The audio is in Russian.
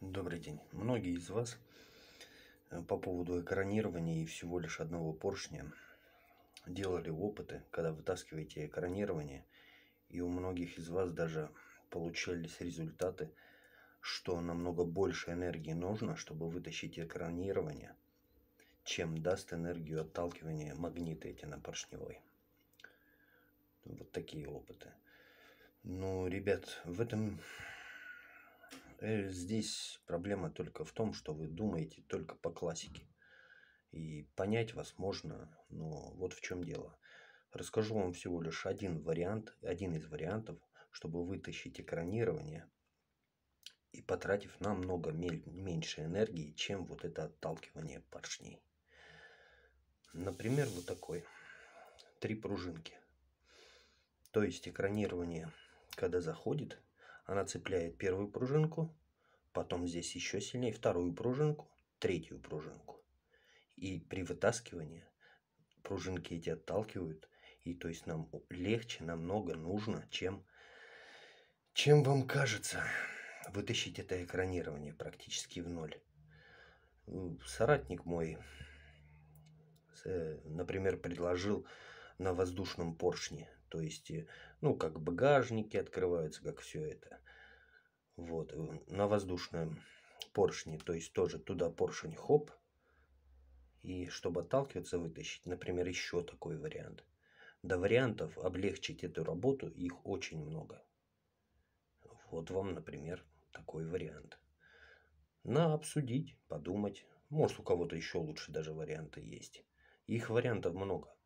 Добрый день. Многие из вас э, по поводу экранирования и всего лишь одного поршня делали опыты, когда вытаскиваете экранирование, и у многих из вас даже получались результаты, что намного больше энергии нужно, чтобы вытащить экранирование, чем даст энергию отталкивания магнита эти на поршневой. Вот такие опыты. Но, ну, ребят, в этом Э, здесь проблема только в том, что вы думаете только по классике. И понять вас можно, но вот в чем дело. Расскажу вам всего лишь один вариант, один из вариантов, чтобы вытащить экранирование и потратив намного меньше энергии, чем вот это отталкивание поршней. Например, вот такой. Три пружинки. То есть экранирование, когда заходит, она цепляет первую пружинку, потом здесь еще сильнее вторую пружинку, третью пружинку. И при вытаскивании пружинки эти отталкивают. И то есть нам легче намного нужно, чем, чем вам кажется вытащить это экранирование практически в ноль. Соратник мой, э, например, предложил на воздушном поршне то есть, э, ну, как багажники открываются, как все это. Вот, э, на воздушном поршне, то есть тоже туда поршень хоп. И чтобы отталкиваться, вытащить, например, еще такой вариант. До вариантов облегчить эту работу их очень много. Вот вам, например, такой вариант. На обсудить, подумать. Может, у кого-то еще лучше даже варианты есть. Их вариантов много.